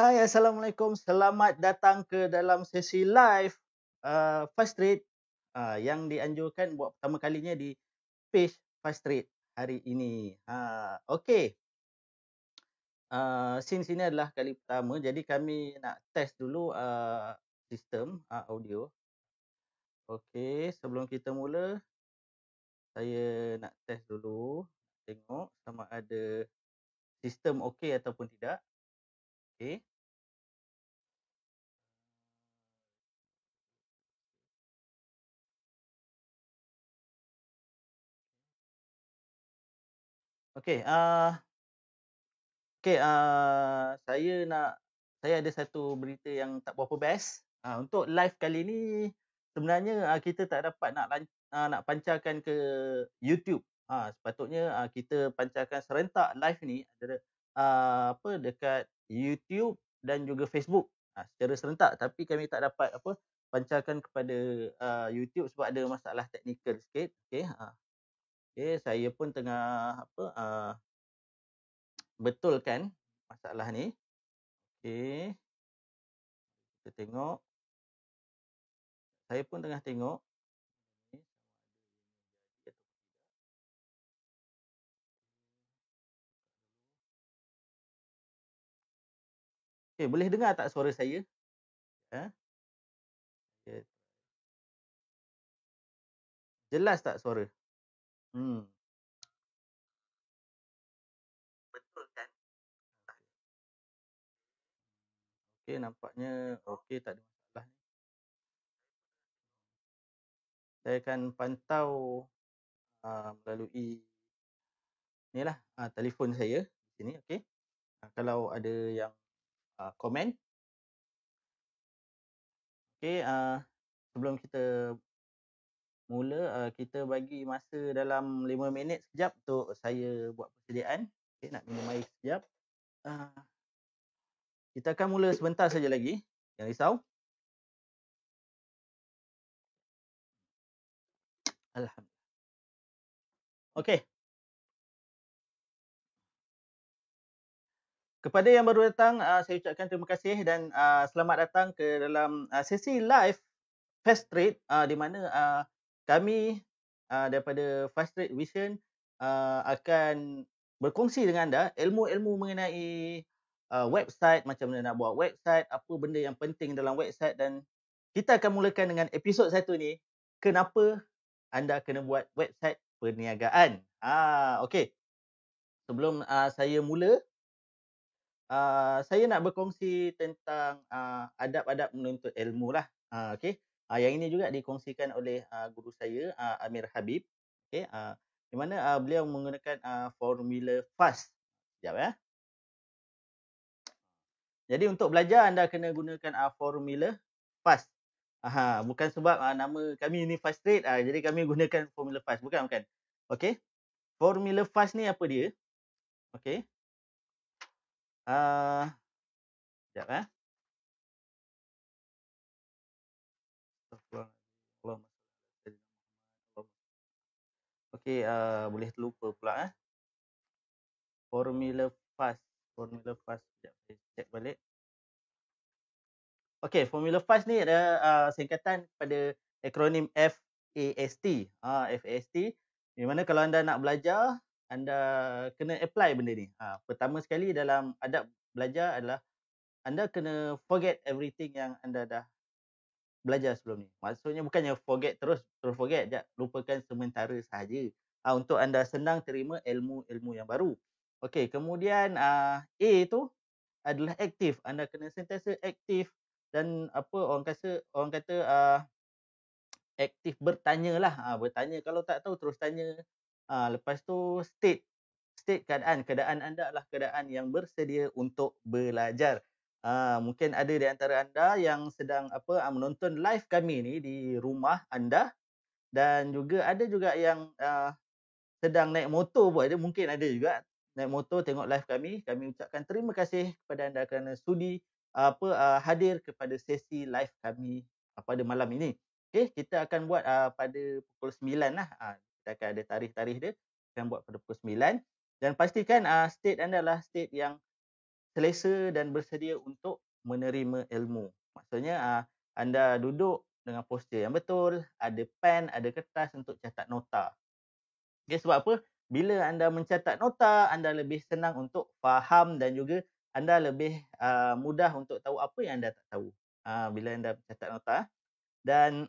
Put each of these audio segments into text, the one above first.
Hai, Assalamualaikum. Selamat datang ke dalam sesi live uh, Fast Trade uh, yang dianjurkan buat pertama kalinya di page Fast Trade hari ini. Uh, okay. Uh, since ini adalah kali pertama, jadi kami nak test dulu uh, sistem uh, audio. Okay, sebelum kita mula, saya nak test dulu. Tengok sama ada sistem okay ataupun tidak. Okay. Okay, uh, ah, okay, uh, ah, saya nak saya ada satu berita yang tak berapa best. Uh, untuk live kali ni sebenarnya uh, kita tak dapat nak uh, nak pancarkan ke YouTube. Ha, uh, sepatutnya uh, kita pancarkan serentak live ni ada uh, apa dekat YouTube dan juga Facebook uh, secara serentak tapi kami tak dapat apa pancarkan kepada uh, YouTube sebab ada masalah teknikal sikit. Okey, uh, okay, saya pun tengah apa uh, ah, betulkan masalah ni. Okay, Kita tengok. Saya pun tengah tengok. Okay, boleh dengar tak suara saya? Ha? Jelas tak suara? Hmm. Betul kan? Okey, nampaknya okey tak ada masalah Saya akan pantau uh, melalui ni lah uh, telefon saya di sini okey. Uh, kalau ada yang uh, komen Okey, uh, sebelum kita mula uh, kita bagi masa dalam 5 minit sekejap untuk saya buat persediaan okey nak minum air sekejap uh, kita akan mula sebentar saja lagi jangan risau alhamdulillah okey Kepada yang baru datang, uh, saya ucapkan terima kasih dan uh, selamat datang ke dalam uh, sesi live Fast Trade uh, di mana uh, kami uh, daripada Fast Trade Vision uh, akan berkongsi dengan anda ilmu-ilmu mengenai uh, website macam mana nak buat website, apa benda yang penting dalam website dan kita akan mulakan dengan episod satu ni kenapa anda kena buat website perniagaan. Ah okey. Sebelum uh, saya mula Uh, saya nak berkongsi tentang uh, adab-adab menuntut ilmu lah. Uh, okay. Uh, yang ini juga dikongsikan oleh uh, guru saya uh, Amir Habib. okay? uh, di mana uh, beliau menggunakan uh, formula FAST. Sekejap ya. Jadi untuk belajar anda kena gunakan uh, formula FAST. Aha, bukan sebab uh, nama kami ini fast rate uh, jadi kami gunakan formula fast bukan bukan Okay. formula fast ni apa dia Okay. ah uh, ya. eh Okey, uh, boleh terlupa pula eh. Formula fast, formula fast sekejap saya check balik. Okey, formula fast ni ada uh, singkatan pada akronim FAST. Ah FAST di mana kalau anda nak belajar, anda kena apply benda ni. Ha, pertama sekali dalam adab belajar adalah anda kena forget everything yang anda dah belajar sebelum ni. Maksudnya bukannya forget terus, terus forget, jap lupakan sementara sahaja. Ha, untuk anda senang terima ilmu-ilmu yang baru. Okey, kemudian ah A tu adalah aktif. Anda kena sentiasa aktif dan apa orang kata orang kata ah aktif bertanya lah Ha, bertanya kalau tak tahu terus tanya. Ha, lepas tu state state keadaan keadaan anda adalah keadaan yang bersedia untuk belajar. Ah, mungkin ada di antara anda yang sedang apa uh, menonton live kami ni di rumah anda dan juga ada juga yang uh, sedang naik motor pun ada mungkin ada juga naik motor tengok live kami kami ucapkan terima kasih kepada anda kerana sudi uh, apa uh, hadir kepada sesi live kami uh, pada malam ini okey kita akan buat uh, pada pukul 9 lah uh, kita akan ada tarikh-tarikh dia akan buat pada pukul 9 dan pastikan uh, state anda lah state yang selesa dan bersedia untuk menerima ilmu. Maksudnya uh, anda duduk dengan postur yang betul, ada pen, ada kertas untuk catat nota. Okay, sebab apa? Bila anda mencatat nota, anda lebih senang untuk faham dan juga anda lebih uh, mudah untuk tahu apa yang anda tak tahu. Uh, bila anda mencatat nota. Dan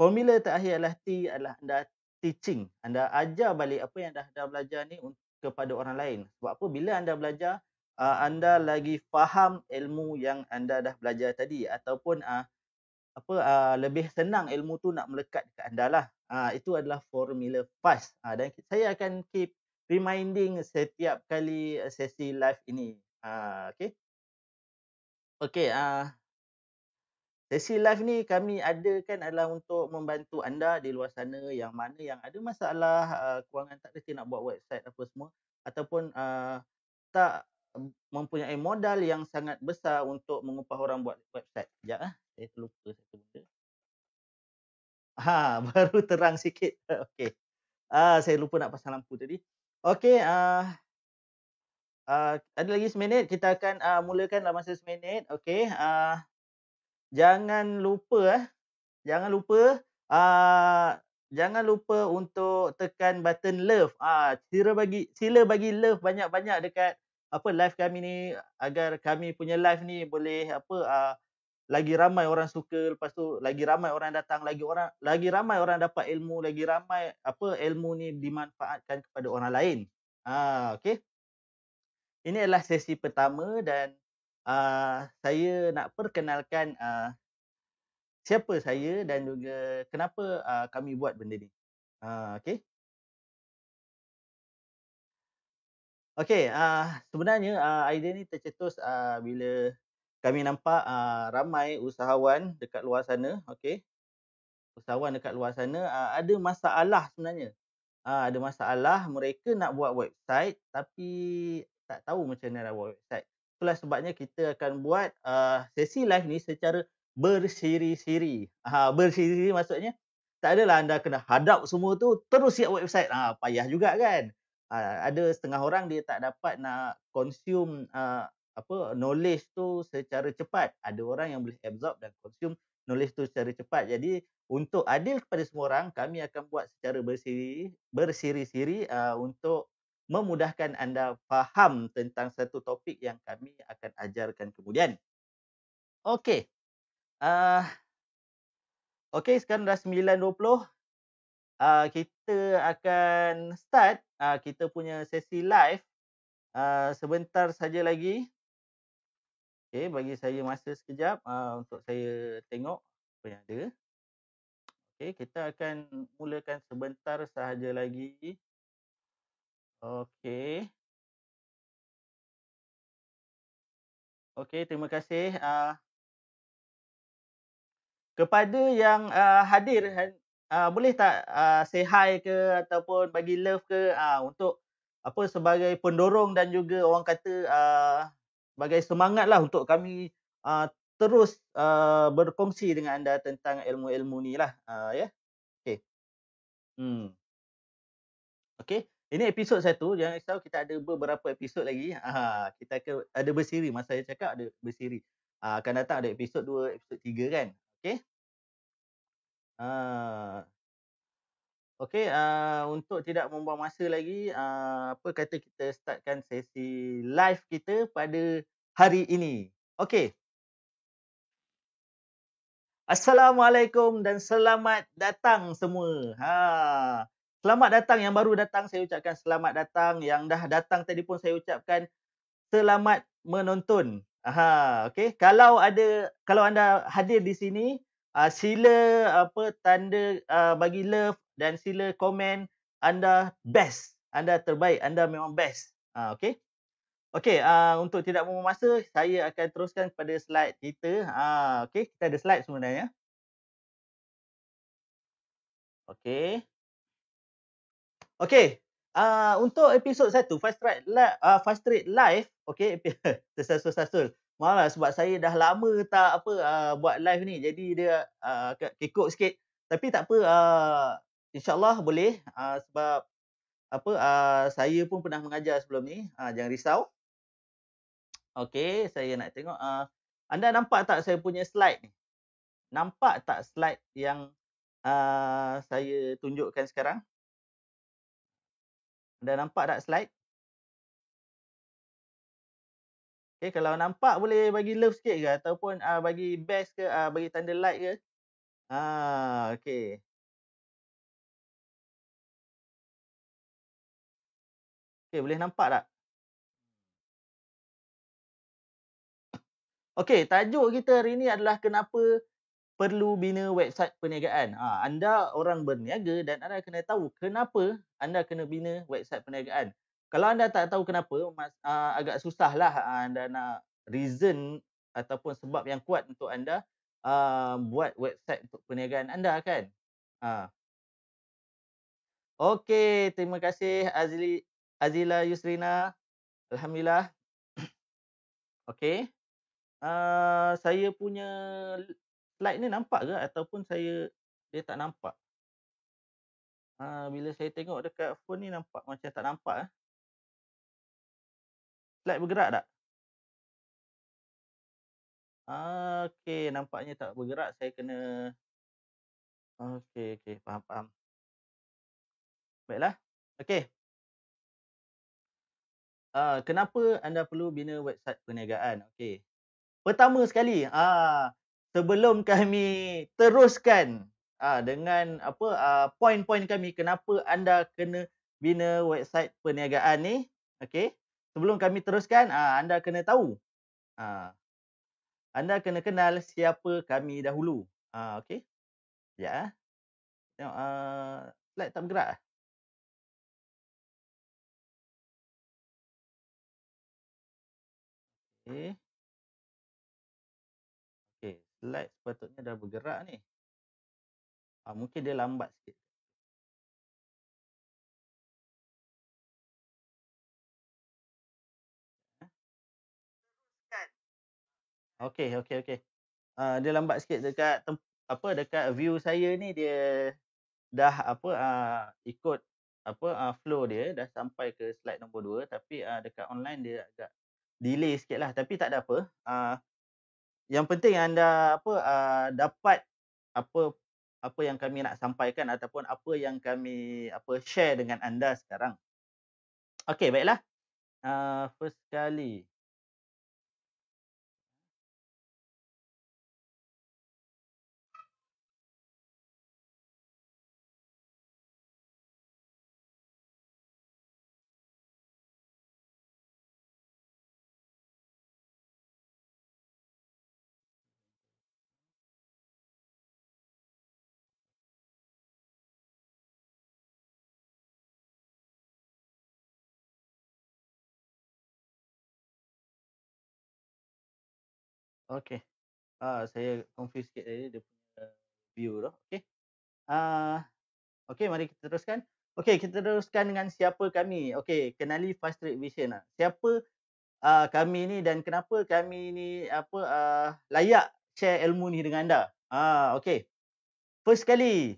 formula terakhir adalah T adalah anda teaching. Anda ajar balik apa yang dah, dah belajar ni kepada orang lain. Sebab apa? Bila anda belajar, uh, anda lagi faham ilmu yang anda dah belajar tadi ataupun uh, apa uh, lebih senang ilmu tu nak melekat dekat anda lah. Uh, itu adalah formula FAST. Uh, dan saya akan keep reminding setiap kali uh, sesi live ini. Uh, okay. Okay. Uh, sesi live ni kami ada kan adalah untuk membantu anda di luar sana yang mana yang ada masalah uh, kewangan tak reti nak buat website apa semua. Ataupun uh, tak mempunyai modal yang sangat besar untuk mengupah orang buat website. Sekejap ah, saya terlupa satu benda. Ha, baru terang sikit. Okey. Ah, saya lupa nak pasang lampu tadi. Okey, ah Uh, ada lagi seminit kita akan uh, mulakan dalam masa seminit okey uh, jangan lupa eh jangan lupa Ah, jangan lupa untuk tekan button love ah sila bagi sila bagi love banyak-banyak dekat apa live kami ni agar kami punya live ni boleh apa uh, lagi ramai orang suka lepas tu lagi ramai orang datang lagi orang lagi ramai orang dapat ilmu lagi ramai apa ilmu ni dimanfaatkan kepada orang lain. Ha uh, okey. Ini adalah sesi pertama dan uh, saya nak perkenalkan uh, siapa saya dan juga kenapa uh, kami buat benda ni. Ha uh, okey. Okay, uh, ah, sebenarnya uh, idea ni tercetus uh, bila kami nampak uh, ramai usahawan dekat luar sana, okay? Usahawan dekat luar sana uh, ada masalah sebenarnya. Uh, ada masalah mereka nak buat website tapi tak tahu macam mana nak buat website. Itulah sebabnya kita akan buat uh, sesi live ni secara bersiri-siri. uh, bersiri-siri maksudnya tak adalah anda kena hadap semua tu terus siap website. uh, payah juga kan. Ah, ada setengah orang dia tak dapat nak consume uh, apa knowledge tu secara cepat ada orang yang boleh absorb dan consume knowledge tu secara cepat jadi untuk adil kepada semua orang kami akan buat secara bersiri bersiri-siri uh, untuk memudahkan anda faham tentang satu topik yang kami akan ajarkan kemudian okey uh, okey sekarang dah 9.20 uh, kita akan start uh, kita punya sesi live uh, sebentar saja lagi. Okay, bagi saya masa sekejap uh, untuk saya tengok apa yang ada. Okey, kita akan mulakan sebentar sahaja lagi. Okay, okay, terima kasih. Uh, kepada yang uh, hadir uh, boleh tak uh, say hi ke ataupun bagi love ke uh, untuk apa sebagai pendorong dan juga orang kata uh, sebagai semangat lah untuk kami uh, terus uh, berkongsi dengan anda tentang ilmu-ilmu ni lah. Uh, ya. Yeah? Okay. Hmm. Okay. Ini episod satu. Jangan risau kita ada beberapa episod lagi. Uh, kita ke, ada bersiri. Masa saya cakap ada bersiri. Uh, akan datang ada episod dua, episod tiga kan. Okay. Uh, Okey, uh, untuk tidak membuang masa lagi, uh, apa kata kita startkan sesi live kita pada hari ini. Okey. Assalamualaikum dan selamat datang semua. Ha. Selamat datang yang baru datang, saya ucapkan selamat datang. Yang dah datang tadi pun saya ucapkan selamat menonton. Aha, okey. Kalau ada kalau anda hadir di sini, uh, sila apa tanda uh, bagi love dan sila komen anda best anda terbaik anda memang best uh, ah, okay okay uh, untuk tidak membuang masa saya akan teruskan kepada slide kita uh, okay kita ada slide sebenarnya okay okay Uh, untuk episod satu fast track live uh, fast track live okey tersasul-sasul malas sebab saya dah lama tak apa uh, buat live ni jadi dia uh, kekok sikit tapi tak apa uh, insyaallah boleh uh, sebab apa uh, saya pun pernah mengajar sebelum ni uh, jangan risau okey saya nak tengok uh, anda nampak tak saya punya slide ni nampak tak slide yang uh, saya tunjukkan sekarang anda nampak tak slide Okay, eh, kalau nampak boleh bagi love sikit ke ataupun uh, bagi best ke uh, bagi tanda like ke. Ha, ah, okay. Okay, boleh nampak tak? Okay, tajuk kita hari ini adalah kenapa perlu bina website perniagaan. Ha, anda orang berniaga dan anda kena tahu kenapa anda kena bina website perniagaan kalau anda tak tahu kenapa mas, uh, agak susahlah ah, anda nak reason ataupun sebab yang kuat untuk anda uh, buat website untuk perniagaan anda kan. Uh. Okey, terima kasih Azli Azila Yusrina. Alhamdulillah. Okey. Uh, saya punya slide ni nampak ke ataupun saya dia tak nampak? Uh, bila saya tengok dekat phone ni nampak macam tak nampak eh. Light bergerak tak? Okey, nampaknya tak bergerak. Saya kena... Okey, okey. Faham, faham. Baiklah. Okey. Uh, ah, kenapa anda perlu bina website perniagaan? Okey. Pertama sekali, ah uh, sebelum kami teruskan uh, dengan apa uh, poin-poin kami kenapa anda kena bina website perniagaan ni, okey? sebelum kami teruskan, uh, anda kena tahu. Uh, anda kena kenal siapa kami dahulu. Uh, ah, okay. Ya. Yeah. Tengok. Uh, slide tak bergerak. Okay. Okay. Slide sepatutnya dah bergerak ni. Uh, mungkin dia lambat sikit. Okay, okay, okay. Uh, ah, dia lambat sikit dekat tem- apa dekat view saya ni dia dah apa uh, ikut apa uh, flow dia dah sampai ke slide nombor 2 tapi uh, dekat online dia agak delay sikit lah tapi tak ada apa. Uh, yang penting anda apa uh, dapat apa apa yang kami nak sampaikan ataupun apa yang kami apa share dengan anda sekarang. Okey baiklah. Uh, first kali Okay. Ah, saya confuse sikit tadi dia punya view tu. Okay. Ah, okay, mari kita teruskan. Okay, kita teruskan dengan siapa kami. Okay, kenali Fast Trade Vision. Lah. Siapa ah, kami ni dan kenapa kami ni apa ah, layak share ilmu ni dengan anda. Ah, okay. First sekali,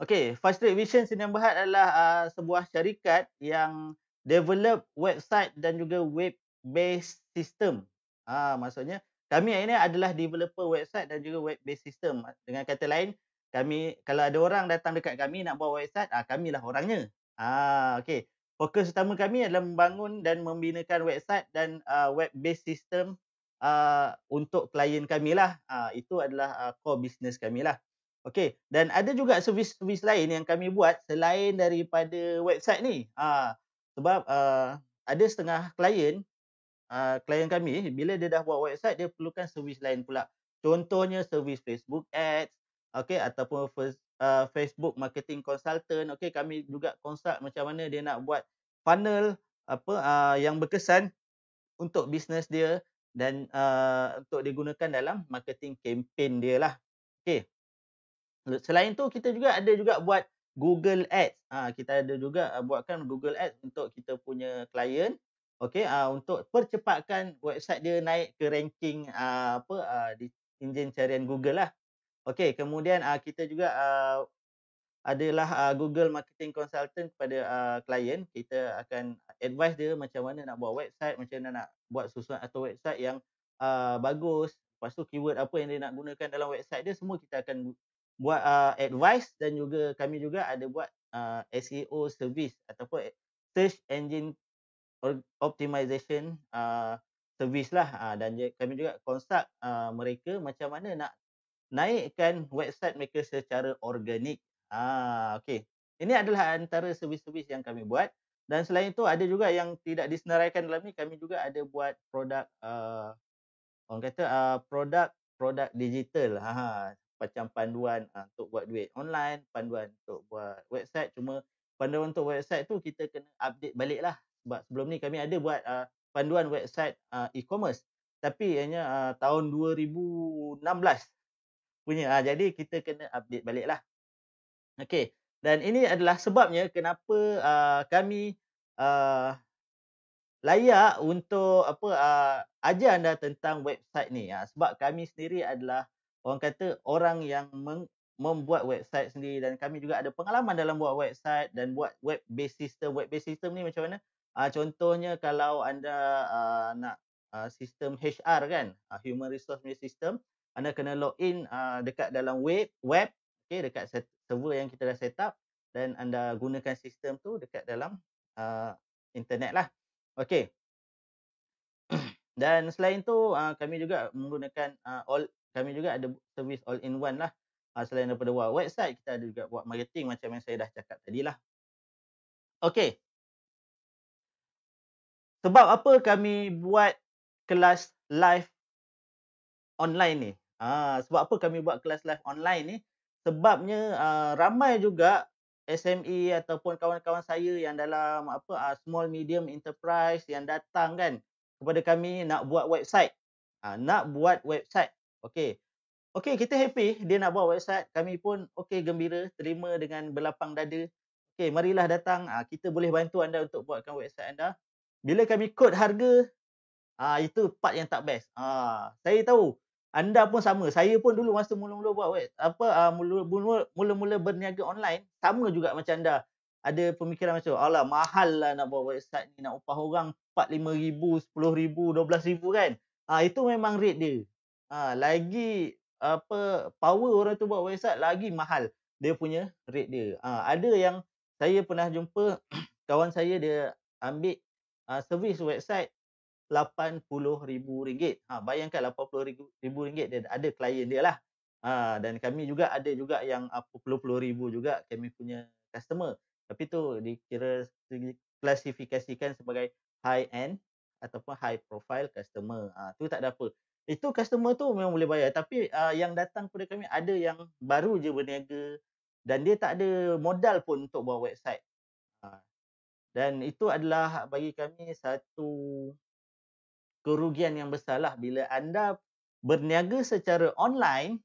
Okay, Fast Trade Vision Sdn Bhd adalah uh, sebuah syarikat yang develop website dan juga web based system Ha, maksudnya kami ini adalah developer website dan juga web based system. Dengan kata lain, kami kalau ada orang datang dekat kami nak buat website, ah ha, kamilah orangnya. Ha, okay. Fokus utama kami adalah membangun dan membinakan website dan uh, ah, web based system uh, untuk klien kami lah. Uh, ah, itu adalah uh, core business kami lah. Okay. Dan ada juga servis-servis lain yang kami buat selain daripada website ni. Uh, sebab uh, ada setengah klien Ah, klien kami bila dia dah buat website dia perlukan servis lain pula. Contohnya servis Facebook Ads, okay, ataupun first, uh, ah, Facebook marketing consultant, okay. kami juga consult macam mana dia nak buat funnel apa uh, yang berkesan untuk bisnes dia dan uh, untuk digunakan dalam marketing campaign dia lah. Okay. Selain tu kita juga ada juga buat Google Ads. Ha, kita ada juga buatkan Google Ads untuk kita punya klien okey uh, untuk percepatkan website dia naik ke ranking uh, apa uh, di enjin carian Google lah. Okey, kemudian uh, kita juga uh, adalah uh, Google Marketing Consultant kepada uh, klien. Kita akan advise dia macam mana nak buat website, macam mana nak buat susunan atau website yang uh, bagus. Lepas tu keyword apa yang dia nak gunakan dalam website dia, semua kita akan buat uh, advice dan juga kami juga ada buat uh, SEO service ataupun search engine optimization uh, service lah uh, dan kami juga konsak uh, mereka macam mana nak naikkan website mereka secara organik. Ah uh, okey. Ini adalah antara servis-servis yang kami buat dan selain itu ada juga yang tidak disenaraikan dalam ni kami juga ada buat produk uh, orang kata uh, produk produk digital. Ha uh, macam panduan uh, untuk buat duit online, panduan untuk buat website cuma panduan untuk website tu kita kena update balik lah sebab sebelum ni kami ada buat uh, panduan website uh, e-commerce tapi hanya uh, ah, tahun 2016 punya uh, jadi kita kena update balik lah okay. dan ini adalah sebabnya kenapa uh, kami uh, layak untuk apa uh, ajar anda tentang website ni uh, sebab kami sendiri adalah orang kata orang yang meng- membuat website sendiri dan kami juga ada pengalaman dalam buat website dan buat web based system web based system ni macam mana Uh, contohnya kalau anda uh, nak uh, sistem HR kan, uh, human resource management system, anda kena login uh, dekat dalam web, web, okay, dekat set, server yang kita dah set up dan anda gunakan sistem tu dekat dalam uh, internet lah. Okay. dan selain tu uh, kami juga menggunakan uh, all kami juga ada service all in one lah. Uh, selain daripada website, kita ada juga buat marketing macam yang saya dah cakap tadi lah. Okay. Sebab apa kami buat kelas live online ni? Ha, sebab apa kami buat kelas live online ni? Sebabnya uh, ramai juga SME ataupun kawan-kawan saya yang dalam apa uh, small medium enterprise yang datang kan kepada kami nak buat website. Ha, nak buat website. Okay, okay kita happy dia nak buat website. Kami pun okay gembira terima dengan berlapang dada. Okay marilah datang. Ha, kita boleh bantu anda untuk buatkan website anda bila kami quote harga ah uh, itu part yang tak best. Ah uh, saya tahu anda pun sama. Saya pun dulu masa mula-mula buat web apa mula-mula ah, mula-mula berniaga online sama juga macam anda. Ada pemikiran macam alah mahal lah nak buat website ni nak upah orang 4 5000, 10000, 12000 kan. Ah uh, itu memang rate dia. Ah uh, lagi apa power orang tu buat website lagi mahal dia punya rate dia. Ah uh, ada yang saya pernah jumpa kawan saya dia ambil uh, ah, servis website RM80,000. Ha, bayangkan RM80,000 dia ada klien dia lah. Ha, dan kami juga ada juga yang ah, puluh-puluh juga kami punya customer. Tapi tu dikira klasifikasikan sebagai high end ataupun high profile customer. Ha, tu tak ada apa. Itu customer tu memang boleh bayar. Tapi uh, yang datang kepada kami ada yang baru je berniaga dan dia tak ada modal pun untuk buat website. Ha, dan itu adalah bagi kami satu kerugian yang besarlah bila anda berniaga secara online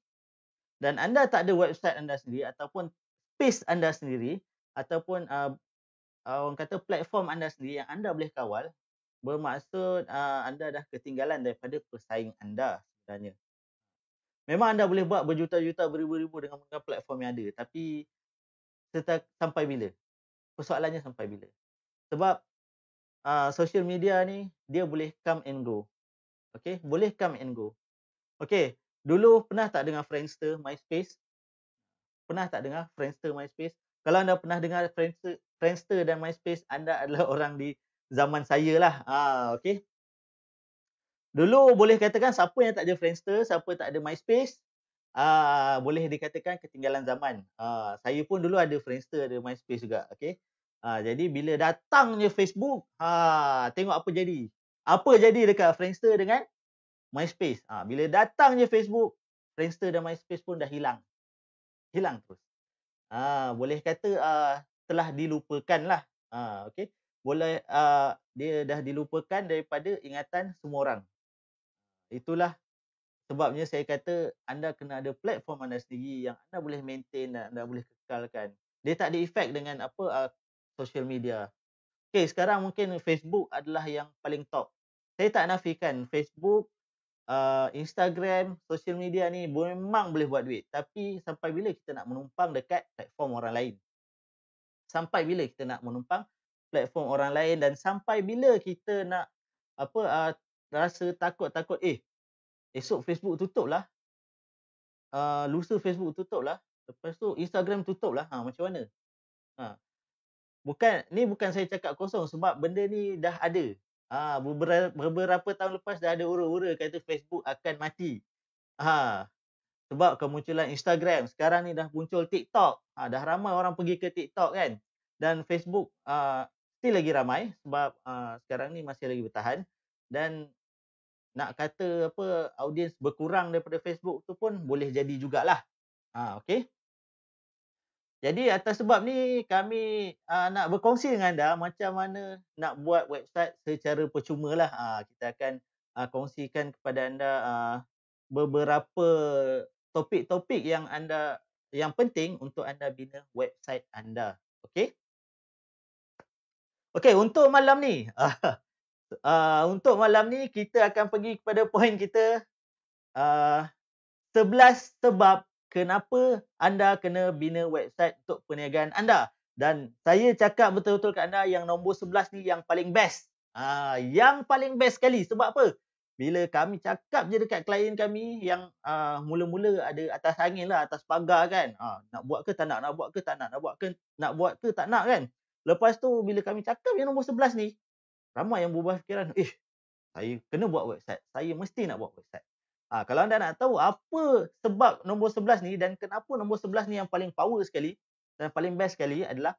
dan anda tak ada website anda sendiri ataupun space anda sendiri ataupun uh, orang kata platform anda sendiri yang anda boleh kawal bermaksud uh, anda dah ketinggalan daripada pesaing anda sebenarnya. Memang anda boleh buat berjuta-juta beribu-ribu dengan platform yang ada tapi setelah, sampai bila? Persoalannya sampai bila? sebab uh, social media ni dia boleh come and go. Okay, boleh come and go. Okay, dulu pernah tak dengar Friendster MySpace? Pernah tak dengar Friendster MySpace? Kalau anda pernah dengar Friendster, Friendster dan MySpace, anda adalah orang di zaman saya lah. Ah, okay. Dulu boleh katakan siapa yang tak ada Friendster, siapa tak ada MySpace, ah, boleh dikatakan ketinggalan zaman. Ah, saya pun dulu ada Friendster, ada MySpace juga. Okay. Ha, jadi bila datangnya Facebook, ha, tengok apa jadi. Apa jadi dekat Friendster dengan MySpace. Ha, bila datangnya Facebook, Friendster dan MySpace pun dah hilang. Hilang terus. Ha, boleh kata uh, telah dilupakan lah. Ha, okay. Boleh, uh, dia dah dilupakan daripada ingatan semua orang. Itulah sebabnya saya kata anda kena ada platform anda sendiri yang anda boleh maintain dan anda boleh kekalkan. Dia tak ada efek dengan apa uh, social media. Okay, sekarang mungkin Facebook adalah yang paling top. Saya tak nafikan Facebook, uh, Instagram, social media ni memang boleh buat duit. Tapi sampai bila kita nak menumpang dekat platform orang lain? Sampai bila kita nak menumpang platform orang lain dan sampai bila kita nak apa uh, rasa takut-takut eh esok Facebook tutup lah. Uh, lusa Facebook tutup lah. Lepas tu Instagram tutup lah. Ha, macam mana? Ha, bukan ni bukan saya cakap kosong sebab benda ni dah ada. Ha beberapa tahun lepas dah ada ura-ura kata Facebook akan mati. Ha sebab kemunculan Instagram, sekarang ni dah muncul TikTok. Ha dah ramai orang pergi ke TikTok kan. Dan Facebook ha, still lagi ramai sebab ha, sekarang ni masih lagi bertahan dan nak kata apa audiens berkurang daripada Facebook tu pun boleh jadi jugalah. Ha okay. Jadi atas sebab ni kami uh, nak berkongsi dengan anda macam mana nak buat website secara percuma lah. Uh, kita akan uh, kongsikan kepada anda uh, beberapa topik-topik yang anda yang penting untuk anda bina website anda. Okay? Okay untuk malam ni. Uh, uh, untuk malam ni kita akan pergi kepada poin kita. Uh, 11 sebab kenapa anda kena bina website untuk perniagaan anda. Dan saya cakap betul-betul kat anda yang nombor 11 ni yang paling best. Ha, yang paling best sekali. Sebab apa? Bila kami cakap je dekat klien kami yang uh, mula-mula ada atas angin lah, atas pagar kan. Ha, nak buat ke tak nak, nak buat ke tak nak, nak buat ke, nak buat ke tak nak kan. Lepas tu bila kami cakap yang nombor 11 ni, ramai yang berubah fikiran, eh saya kena buat website. Saya mesti nak buat website. Ha, kalau anda nak tahu apa sebab nombor 11 ni dan kenapa nombor 11 ni yang paling power sekali dan paling best sekali adalah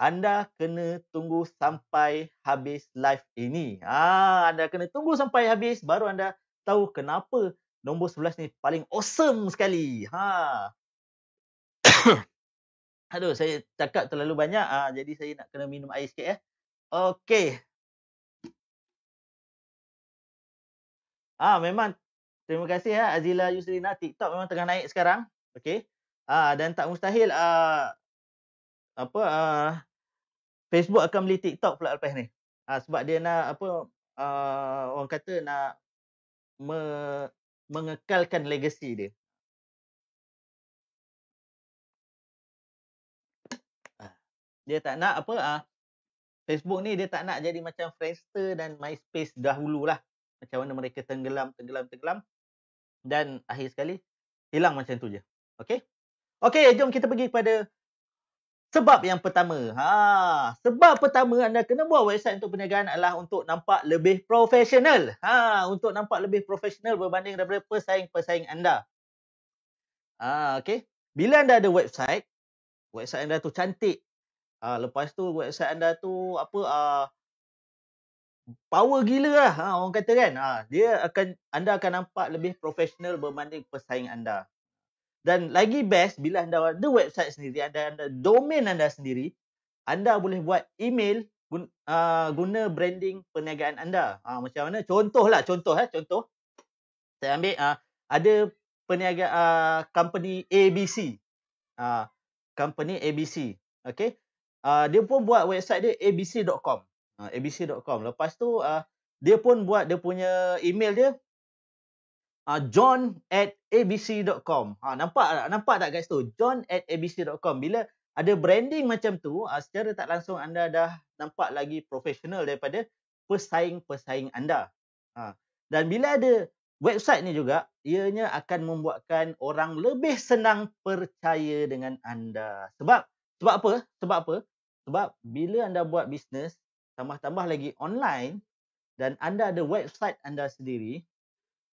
anda kena tunggu sampai habis live ini. Ha, anda kena tunggu sampai habis baru anda tahu kenapa nombor 11 ni paling awesome sekali. Ha. Aduh, saya cakap terlalu banyak. Ha, jadi saya nak kena minum air sikit. Eh. Okay. Ah, ha, memang Terima kasih ya Azila Yusrina TikTok memang tengah naik sekarang. Okey. Ah dan tak mustahil ah apa ah Facebook akan beli TikTok pula lepas ni. Ah sebab dia nak apa ah orang kata nak me, mengekalkan legacy dia. Ah, dia tak nak apa ah Facebook ni dia tak nak jadi macam Friendster dan MySpace dahulu lah. Macam mana mereka tenggelam, tenggelam, tenggelam dan akhir sekali hilang macam tu je. Okay? Okay, jom kita pergi kepada sebab yang pertama. Ha, sebab pertama anda kena buat website untuk perniagaan adalah untuk nampak lebih profesional. Ha, untuk nampak lebih profesional berbanding daripada pesaing-pesaing anda. Ha, okey. Bila anda ada website, website anda tu cantik. Ha, lepas tu website anda tu apa uh, power gila lah ha, orang kata kan ha, dia akan anda akan nampak lebih profesional berbanding pesaing anda dan lagi best bila anda ada website sendiri ada anda domain anda sendiri anda boleh buat email guna, uh, guna branding perniagaan anda ha, macam mana contohlah contoh eh contoh saya ambil uh, ada peniaga uh, company ABC uh, company ABC okay? uh, dia pun buat website dia abc.com abc.com. Ah, Lepas tu uh, dia pun buat dia punya email dia uh, john at abc.com. Ha, nampak, nampak tak guys tu? John at abc.com. Bila ada branding macam tu, uh, secara tak langsung anda dah nampak lagi profesional daripada pesaing-pesaing anda. Ha. Dan bila ada website ni juga, ianya akan membuatkan orang lebih senang percaya dengan anda. Sebab sebab apa? Sebab apa? Sebab bila anda buat bisnes, tambah-tambah lagi online dan anda ada website anda sendiri,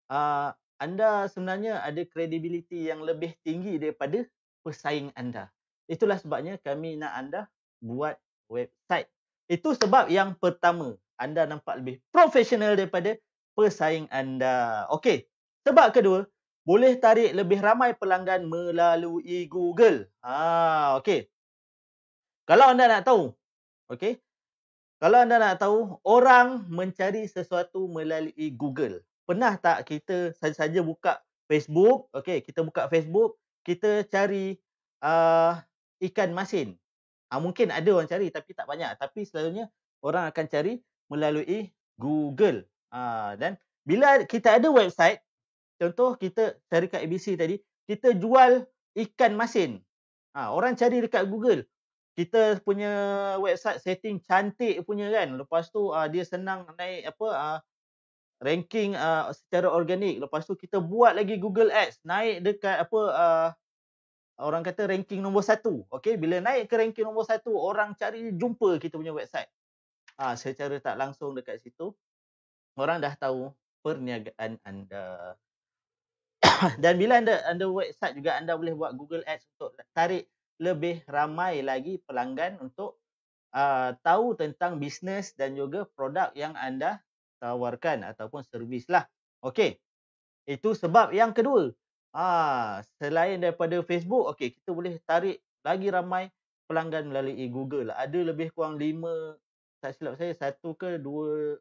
uh, anda sebenarnya ada kredibiliti yang lebih tinggi daripada pesaing anda. Itulah sebabnya kami nak anda buat website. Itu sebab yang pertama, anda nampak lebih profesional daripada pesaing anda. Okey, sebab kedua, boleh tarik lebih ramai pelanggan melalui Google. Ah, okey. Kalau anda nak tahu, okey, kalau anda nak tahu, orang mencari sesuatu melalui Google. Pernah tak kita saja-saja buka Facebook? Okey, kita buka Facebook, kita cari uh, ikan masin. Ha, mungkin ada orang cari tapi tak banyak. Tapi selalunya orang akan cari melalui Google. Ha, dan bila kita ada website, contoh kita cari kat ABC tadi, kita jual ikan masin. Ha, orang cari dekat Google kita punya website setting cantik punya kan lepas tu uh, dia senang naik apa uh, ranking uh, secara organik lepas tu kita buat lagi Google Ads naik dekat apa uh, orang kata ranking nombor satu. Okay, bila naik ke ranking nombor satu, orang cari jumpa kita punya website. Ah, ha, secara tak langsung dekat situ, orang dah tahu perniagaan anda. Dan bila anda anda website juga anda boleh buat Google Ads untuk tarik lebih ramai lagi pelanggan untuk uh, tahu tentang bisnes dan juga produk yang anda tawarkan ataupun servis lah. Okey. Itu sebab yang kedua. Ah, selain daripada Facebook, okey, kita boleh tarik lagi ramai pelanggan melalui Google. lah. Ada lebih kurang 5, tak silap saya, satu ke 2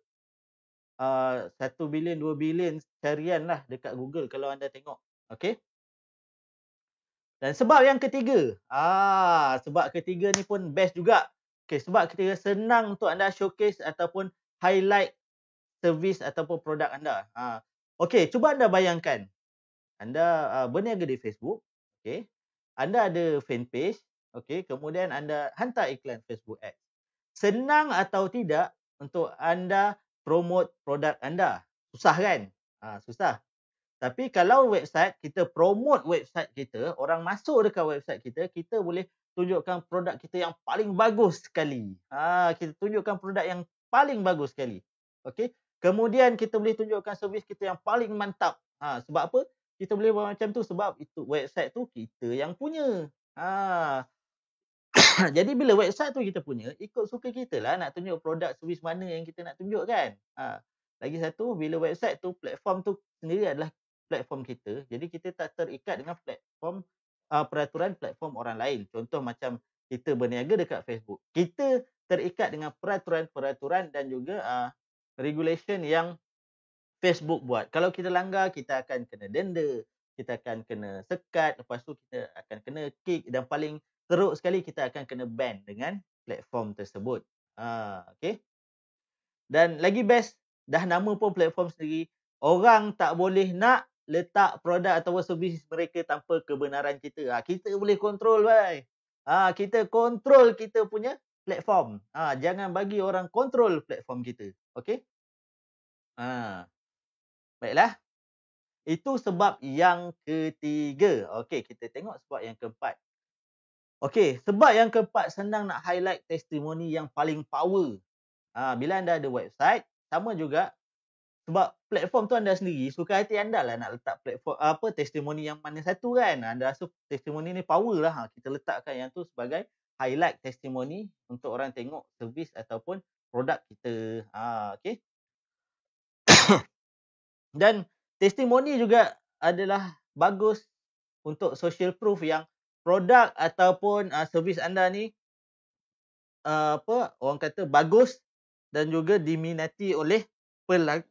uh, 1 bilion, 2 bilion carian lah dekat Google kalau anda tengok. Okey. Dan sebab yang ketiga, ah sebab ketiga ni pun best juga. Okay, sebab ketiga senang untuk anda showcase ataupun highlight servis ataupun produk anda. Ah, ha. okay, cuba anda bayangkan. Anda uh, berniaga di Facebook, okay. Anda ada fanpage, okay. Kemudian anda hantar iklan Facebook ads. Senang atau tidak untuk anda promote produk anda? Susah kan? Ah, susah. Tapi kalau website, kita promote website kita, orang masuk dekat website kita, kita boleh tunjukkan produk kita yang paling bagus sekali. Ha, kita tunjukkan produk yang paling bagus sekali. Okay? Kemudian kita boleh tunjukkan servis kita yang paling mantap. Ha, sebab apa? Kita boleh buat macam tu sebab itu website tu kita yang punya. Ha. Jadi bila website tu kita punya, ikut suka kita lah nak tunjuk produk servis mana yang kita nak tunjukkan. kan. Ha. Lagi satu, bila website tu, platform tu sendiri adalah platform kita jadi kita tak terikat dengan platform uh, peraturan platform orang lain contoh macam kita berniaga dekat Facebook kita terikat dengan peraturan-peraturan dan juga uh, regulation yang Facebook buat kalau kita langgar kita akan kena denda kita akan kena sekat lepas tu kita akan kena kick dan paling teruk sekali kita akan kena ban dengan platform tersebut ah uh, okey dan lagi best dah nama pun platform sendiri orang tak boleh nak letak produk atau servis mereka tanpa kebenaran kita. Ha, kita boleh kontrol bhai. Ha, kita kontrol kita punya platform. Ha, jangan bagi orang kontrol platform kita. Okay? Ha. Baiklah. Itu sebab yang ketiga. Okay, kita tengok sebab yang keempat. Okay, sebab yang keempat senang nak highlight testimoni yang paling power. Ha, bila anda ada website, sama juga sebab platform tu anda sendiri suka hati anda lah nak letak platform apa testimoni yang mana satu kan anda rasa testimoni ni power lah ha, kita letakkan yang tu sebagai highlight testimoni untuk orang tengok servis ataupun produk kita ha, okay. dan testimoni juga adalah bagus untuk social proof yang produk ataupun uh, servis anda ni uh, apa orang kata bagus dan juga diminati oleh pelag-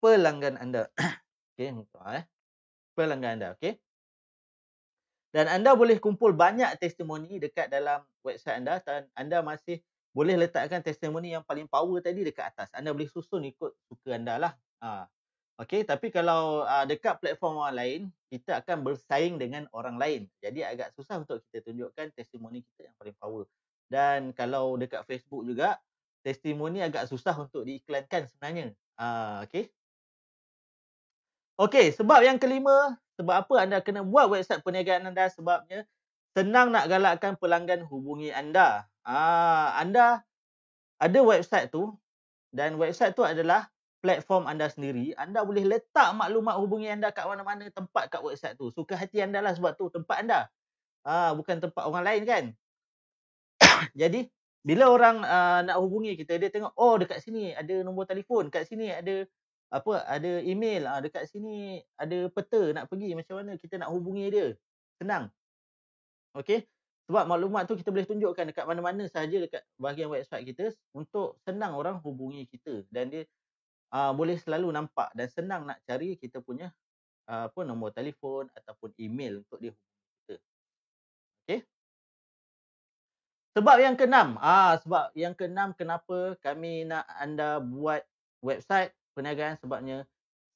pelanggan anda. okay, tengok eh. Pelanggan anda, okay. Dan anda boleh kumpul banyak testimoni dekat dalam website anda dan anda masih boleh letakkan testimoni yang paling power tadi dekat atas. Anda boleh susun ikut suka anda lah. Ha. Okay, tapi kalau uh, dekat platform orang lain, kita akan bersaing dengan orang lain. Jadi agak susah untuk kita tunjukkan testimoni kita yang paling power. Dan kalau dekat Facebook juga, testimoni agak susah untuk diiklankan sebenarnya. Uh, ha, okay. Okey, sebab yang kelima, sebab apa anda kena buat website perniagaan anda sebabnya senang nak galakkan pelanggan hubungi anda. Ah, anda ada website tu dan website tu adalah platform anda sendiri. Anda boleh letak maklumat hubungi anda kat mana-mana tempat kat website tu. Suka hati anda lah sebab tu tempat anda. Ah, bukan tempat orang lain kan? Jadi, bila orang uh, nak hubungi kita, dia tengok, oh dekat sini ada nombor telefon, dekat sini ada apa ada email ah dekat sini ada peta nak pergi macam mana kita nak hubungi dia senang okey sebab maklumat tu kita boleh tunjukkan dekat mana-mana sahaja dekat bahagian website kita untuk senang orang hubungi kita dan dia aa, ah, boleh selalu nampak dan senang nak cari kita punya aa, ah, apa nombor telefon ataupun email untuk dia hubungi kita okey sebab yang keenam ah sebab yang keenam kenapa kami nak anda buat website perniagaan sebabnya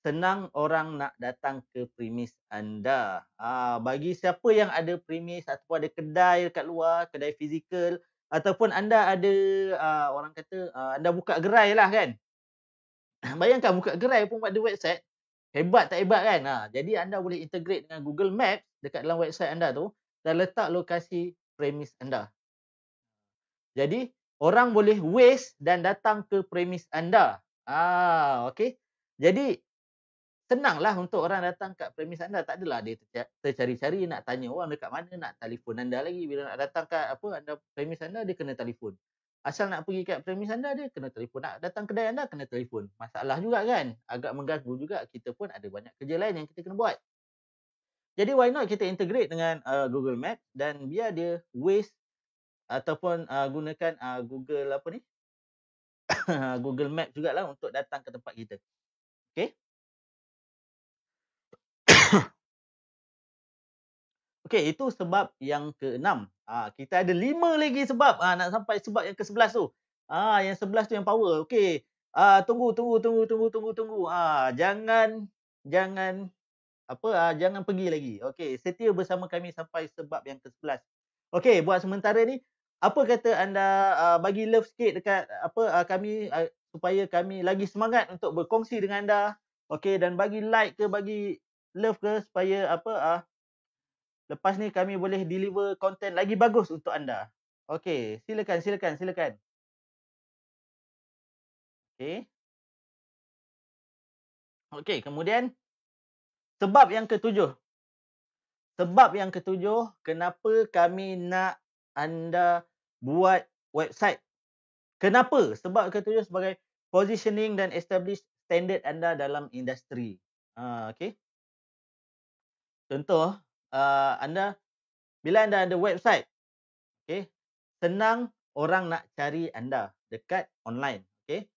senang orang nak datang ke premis anda. Ha, bagi siapa yang ada premis atau ada kedai dekat luar, kedai fizikal ataupun anda ada uh, orang kata uh, anda buka gerai lah kan. Bayangkan buka gerai pun pada website, hebat tak hebat kan. Ha, jadi anda boleh integrate dengan Google Map dekat dalam website anda tu dan letak lokasi premis anda. Jadi orang boleh waste dan datang ke premis anda Ah, okey. Jadi senanglah untuk orang datang kat premis anda tak adalah dia tercari-cari nak tanya orang oh, dekat mana nak telefon anda lagi bila nak datang kat apa anda premis anda dia kena telefon. Asal nak pergi kat premis anda dia kena telefon. Nak datang kedai anda kena telefon. Masalah juga kan. Agak mengganggu juga kita pun ada banyak kerja lain yang kita kena buat. Jadi why not kita integrate dengan uh, Google Map dan biar dia waste ataupun uh, gunakan uh, Google apa ni? Uh, Google Map jugalah untuk datang ke tempat kita. Okay. okay, itu sebab yang keenam. Ah, kita ada lima lagi sebab. Ah, nak sampai sebab yang ke sebelas tu. Ah, yang sebelas tu yang power. Okay. Ah, tunggu, tunggu, tunggu, tunggu, tunggu, tunggu. Ah, jangan, jangan, apa? Ah, jangan pergi lagi. Okay, setia bersama kami sampai sebab yang ke sebelas. Okay, buat sementara ni, apa kata anda uh, bagi love sikit dekat apa uh, kami uh, supaya kami lagi semangat untuk berkongsi dengan anda okey dan bagi like ke bagi love ke supaya apa ah uh, lepas ni kami boleh deliver content lagi bagus untuk anda okey silakan silakan silakan okey okey kemudian sebab yang ketujuh sebab yang ketujuh kenapa kami nak anda buat website. Kenapa? Sebab kata dia sebagai positioning dan establish standard anda dalam industri. Ha, okay. Contoh, uh, anda bila anda ada website, okay, senang orang nak cari anda dekat online. Okay.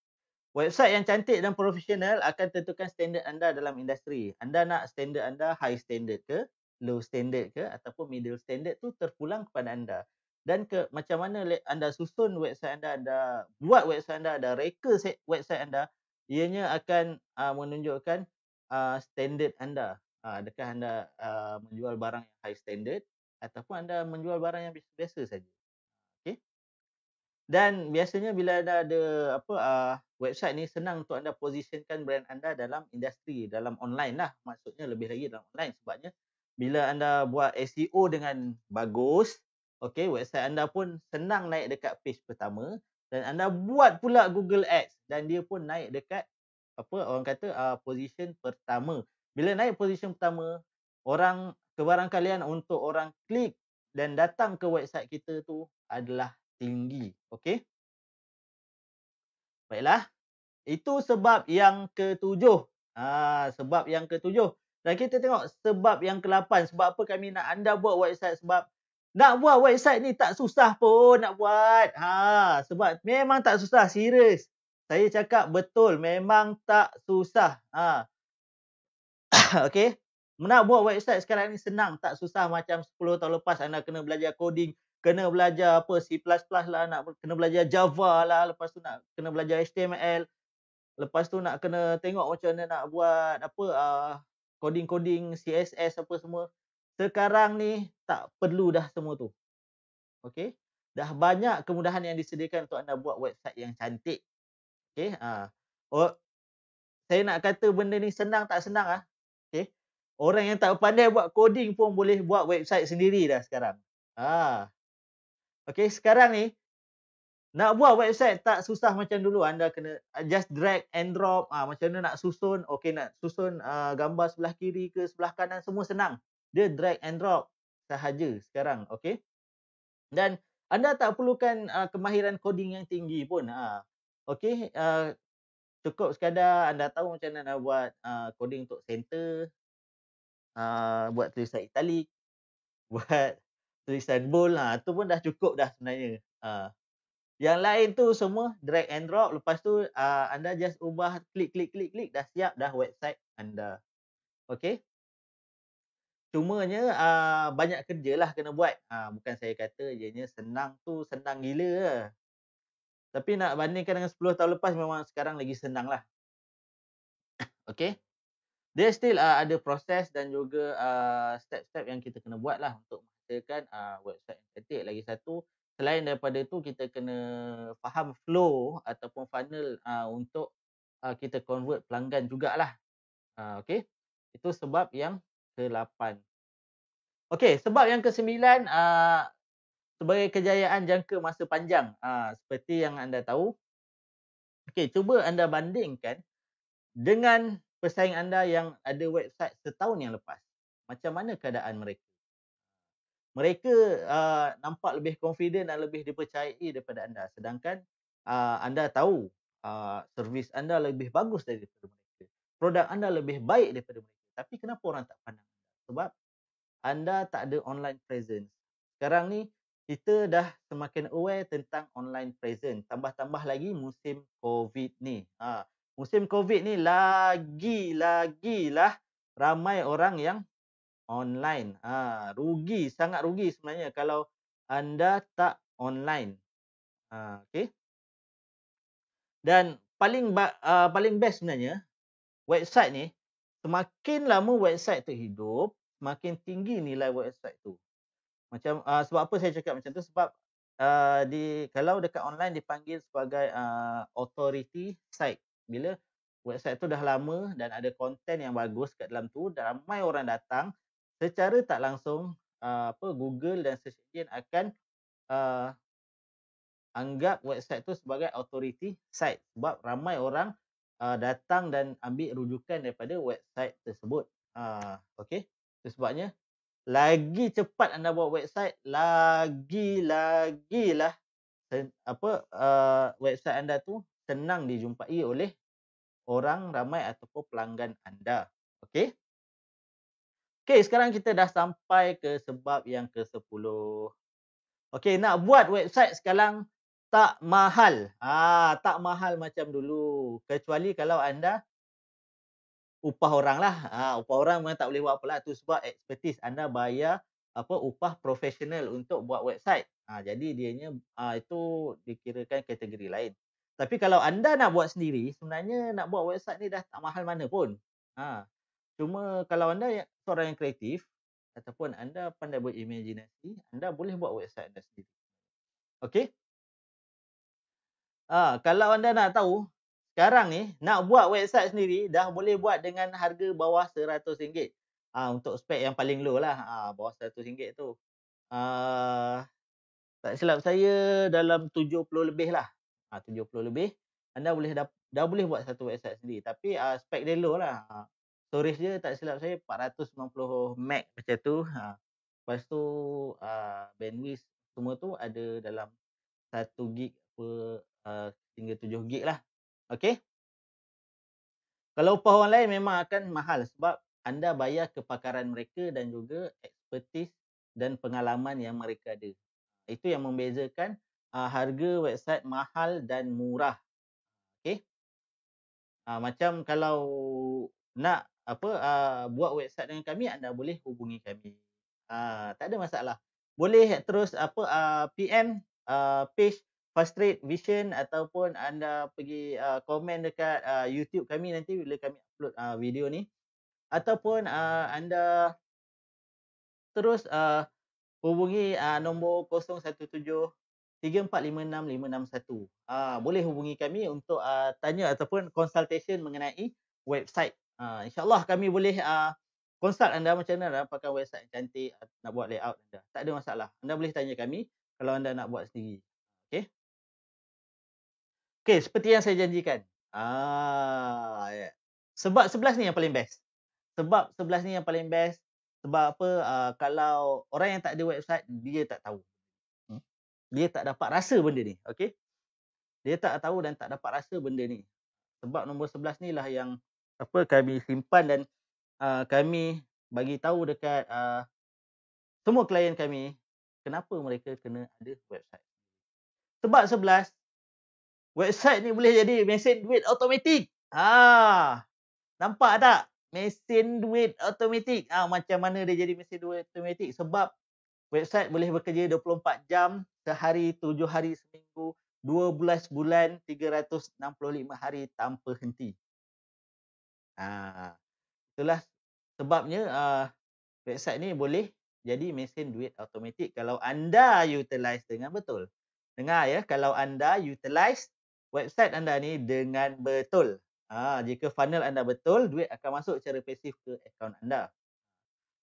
Website yang cantik dan profesional akan tentukan standard anda dalam industri. Anda nak standard anda high standard ke, low standard ke ataupun middle standard tu terpulang kepada anda dan ke macam mana anda susun website anda anda buat website anda ada reka website anda ianya akan uh, menunjukkan uh, standard anda uh, adakah anda uh, menjual barang yang high standard ataupun anda menjual barang yang biasa saja Okay. dan biasanya bila anda ada apa uh, website ni senang untuk anda positionkan brand anda dalam industri dalam online lah maksudnya lebih lagi dalam online sebabnya bila anda buat SEO dengan bagus Okay, website anda pun senang naik dekat page pertama dan anda buat pula Google Ads dan dia pun naik dekat apa orang kata uh, position pertama. Bila naik position pertama, orang kebarang kalian untuk orang klik dan datang ke website kita tu adalah tinggi. Okay. Baiklah. Itu sebab yang ketujuh. Ah, sebab yang ketujuh. Dan kita tengok sebab yang kelapan. Sebab apa kami nak anda buat website? Sebab nak buat website ni tak susah pun nak buat. Ha, sebab memang tak susah. Serius. Saya cakap betul. Memang tak susah. Ha. okay. Nak buat website sekarang ni senang. Tak susah macam 10 tahun lepas anda kena belajar coding. Kena belajar apa C++ lah. Nak, kena belajar Java lah. Lepas tu nak kena belajar HTML. Lepas tu nak kena tengok macam mana nak buat apa. Uh, coding-coding CSS apa semua. Sekarang ni tak perlu dah semua tu. Okey. Dah banyak kemudahan yang disediakan untuk anda buat website yang cantik. Okey. Ha. Oh, saya nak kata benda ni senang tak senang ah. Okey. Orang yang tak pandai buat coding pun boleh buat website sendiri dah sekarang. Ha. Okey, sekarang ni nak buat website tak susah macam dulu. Anda kena ah, just drag and drop. Ha, macam mana nak susun. okay? nak susun uh, gambar sebelah kiri ke sebelah kanan. Semua senang dia drag and drop sahaja sekarang okay. dan anda tak perlukan uh, kemahiran coding yang tinggi pun ha ah, okey uh, ah, cukup sekadar anda tahu macam mana nak buat uh, coding untuk center uh, buat tulisan italic buat tulisan bold ha tu pun dah cukup dah sebenarnya ha yang lain tu semua drag and drop lepas tu uh, anda just ubah klik klik klik klik dah siap dah website anda okay? Cumanya uh, banyak kerja lah kena buat. Uh, bukan saya kata ianya senang tu senang gila lah. Tapi nak bandingkan dengan 10 tahun lepas memang sekarang lagi senang lah. okay. There still uh, ada proses dan juga uh, step-step yang kita kena buat lah untuk menghasilkan uh, website yang Lagi satu, selain daripada tu kita kena faham flow ataupun funnel uh, untuk uh, kita convert pelanggan jugalah. Uh, okay. Itu sebab yang ke-8. Okey, sebab yang ke-9 uh, ah, sebagai kejayaan jangka masa panjang. Uh, seperti yang anda tahu. Okey, cuba anda bandingkan dengan pesaing anda yang ada website setahun yang lepas. Macam mana keadaan mereka? Mereka uh, nampak lebih confident dan lebih dipercayai daripada anda. Sedangkan uh, anda tahu uh, servis anda lebih bagus daripada mereka. Produk anda lebih baik daripada mereka. Tapi kenapa orang tak pandang Sebab anda tak ada online presence. Sekarang ni kita dah semakin aware tentang online presence. Tambah-tambah lagi musim COVID ni. Ha, musim COVID ni lagi lagi lah ramai orang yang online. Ha, rugi, sangat rugi sebenarnya kalau anda tak online. Ha, okay. Dan paling uh, paling best sebenarnya website ni semakin lama website tu hidup, makin tinggi nilai website tu. Macam uh, sebab apa saya cakap macam tu sebab uh, di kalau dekat online dipanggil sebagai uh, authority site. Bila website tu dah lama dan ada konten yang bagus kat dalam tu, dan ramai orang datang, secara tak langsung uh, apa Google dan search engine akan uh, anggap website tu sebagai authority site sebab ramai orang uh, datang dan ambil rujukan daripada website tersebut. Uh, ah, okay. Itu sebabnya lagi cepat anda buat website, lagi lagi lah, apa uh, website anda tu senang dijumpai oleh orang ramai ataupun pelanggan anda. Okey. Okey, sekarang kita dah sampai ke sebab yang ke sepuluh. Okey, nak buat website sekarang tak mahal. Ah, tak mahal macam dulu. Kecuali kalau anda upah orang lah. Ah, upah orang memang tak boleh buat apa lah. Itu sebab expertise anda bayar apa upah profesional untuk buat website. Ah, jadi dianya ah, itu dikirakan kategori lain. Tapi kalau anda nak buat sendiri, sebenarnya nak buat website ni dah tak mahal mana pun. Ah, cuma kalau anda yang, seorang yang kreatif ataupun anda pandai berimajinasi, anda boleh buat website anda sendiri. Okay? Ha, kalau anda nak tahu, sekarang ni nak buat website sendiri dah boleh buat dengan harga bawah RM100. Ha, untuk spek yang paling low lah. Ha, bawah RM100 tu. Ha, tak silap saya dalam 70 lebih lah. Ha, 70 lebih. Anda boleh dah, dah boleh buat satu website sendiri. Tapi ha, spek dia low lah. Ha, storage dia tak silap saya 490 meg macam tu. Ha, lepas tu ha, bandwidth semua tu ada dalam 1 gig per hingga eh, 7 gig lah. Okay. Kalau upah orang lain memang akan mahal sebab anda bayar kepakaran mereka dan juga expertise dan pengalaman yang mereka ada. Itu yang membezakan uh, harga website mahal dan murah. Okay. Uh, macam kalau nak apa uh, buat website dengan kami anda boleh hubungi kami. Uh, tak ada masalah. Boleh terus apa uh, PM uh, page Fast frustrate vision ataupun anda pergi uh, komen dekat uh, YouTube kami nanti bila kami upload uh, video ni ataupun uh, anda terus uh, hubungi uh, nombor 017 3456 Uh, boleh hubungi kami untuk uh, tanya ataupun consultation mengenai website. Uh, InsyaAllah kami boleh uh, consult anda macam mana nak pakai website cantik, nak buat layout anda. Tak ada masalah. Anda boleh tanya kami kalau anda nak buat sendiri. Okay, seperti yang saya janjikan. Ah, yeah. Sebab sebelas ni yang paling best. Sebab sebelas ni yang paling best. Sebab apa, uh, kalau orang yang tak ada website, dia tak tahu. Hmm. Dia tak dapat rasa benda ni. Okay? Dia tak tahu dan tak dapat rasa benda ni. Sebab nombor sebelas ni lah yang apa kami simpan dan uh, kami bagi tahu dekat uh, semua klien kami kenapa mereka kena ada website. Sebab sebelas website ni boleh jadi mesin duit automatik. Ah, Nampak tak? Mesin duit automatik. Ah, macam mana dia jadi mesin duit automatik? Sebab website boleh bekerja 24 jam sehari, 7 hari seminggu, 12 bulan, 365 hari tanpa henti. Ah, Itulah sebabnya uh, website ni boleh jadi mesin duit automatik kalau anda utilize dengan betul. Dengar ya, kalau anda utilize website anda ni dengan betul. Ha, jika funnel anda betul, duit akan masuk secara pasif ke akaun anda.